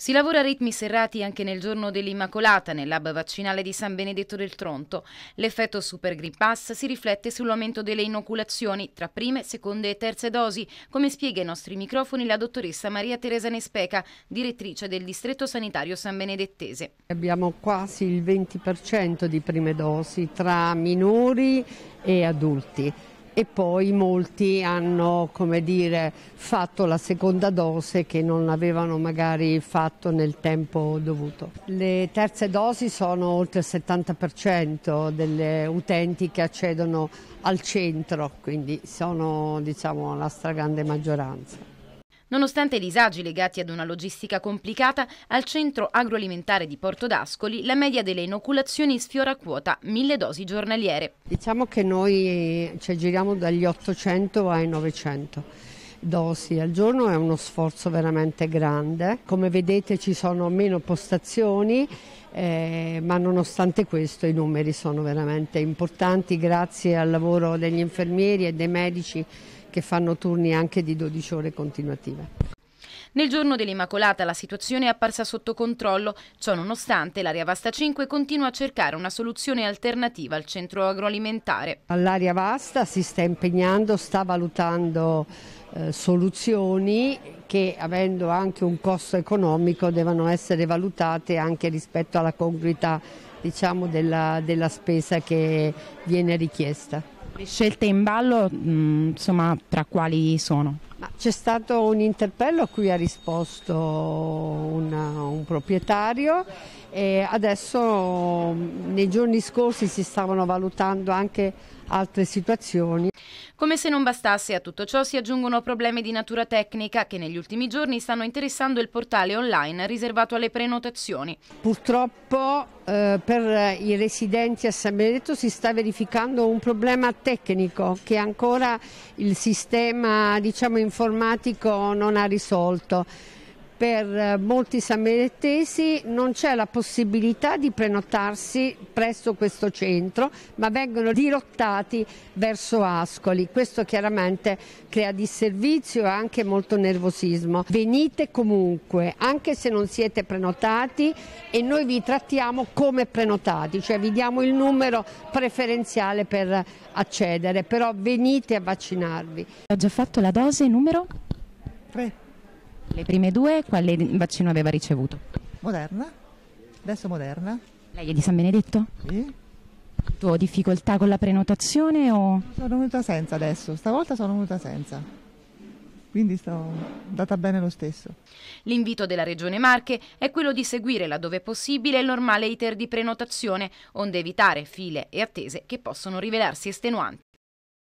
Si lavora a ritmi serrati anche nel giorno dell'Immacolata nel lab vaccinale di San Benedetto del Tronto. L'effetto Super Green Pass si riflette sull'aumento delle inoculazioni tra prime, seconde e terze dosi, come spiega ai nostri microfoni la dottoressa Maria Teresa Nespeca, direttrice del distretto sanitario San Benedettese. Abbiamo quasi il 20% di prime dosi tra minori e adulti e poi molti hanno dire, fatto la seconda dose che non avevano magari fatto nel tempo dovuto. Le terze dosi sono oltre il 70% delle utenti che accedono al centro, quindi sono diciamo, la stragrande maggioranza. Nonostante i disagi legati ad una logistica complicata, al centro agroalimentare di Porto d'Ascoli la media delle inoculazioni sfiora quota mille dosi giornaliere. Diciamo che noi ci cioè, giriamo dagli 800 ai 900 dosi al giorno è uno sforzo veramente grande. Come vedete ci sono meno postazioni, eh, ma nonostante questo i numeri sono veramente importanti grazie al lavoro degli infermieri e dei medici che fanno turni anche di 12 ore continuative. Nel giorno dell'Immacolata la situazione è apparsa sotto controllo, ciò nonostante l'area Vasta 5 continua a cercare una soluzione alternativa al centro agroalimentare. L'area Vasta si sta impegnando, sta valutando eh, soluzioni che avendo anche un costo economico devono essere valutate anche rispetto alla congruità diciamo, della, della spesa che viene richiesta. Le scelte in ballo, mm, insomma, tra quali sono? C'è stato un interpello a cui ha risposto una, un proprietario e adesso mm, nei giorni scorsi si stavano valutando anche altre situazioni. Come se non bastasse, a tutto ciò si aggiungono problemi di natura tecnica che negli ultimi giorni stanno interessando il portale online riservato alle prenotazioni. Purtroppo eh, per i residenti a San Benedetto si sta verificando un problema tecnico che ancora il sistema diciamo, informatico non ha risolto per eh, molti samerettesi non c'è la possibilità di prenotarsi presso questo centro, ma vengono dirottati verso Ascoli. Questo chiaramente crea disservizio e anche molto nervosismo. Venite comunque, anche se non siete prenotati e noi vi trattiamo come prenotati, cioè vi diamo il numero preferenziale per accedere, però venite a vaccinarvi. Ho già fatto la dose numero 3. Le prime due quale vaccino aveva ricevuto? Moderna, adesso Moderna. Lei è di San Benedetto? Sì. Tu ho difficoltà con la prenotazione o... Sono venuta senza adesso, stavolta sono venuta senza. Quindi sto data bene lo stesso. L'invito della Regione Marche è quello di seguire laddove possibile il normale iter di prenotazione, onde evitare file e attese che possono rivelarsi estenuanti.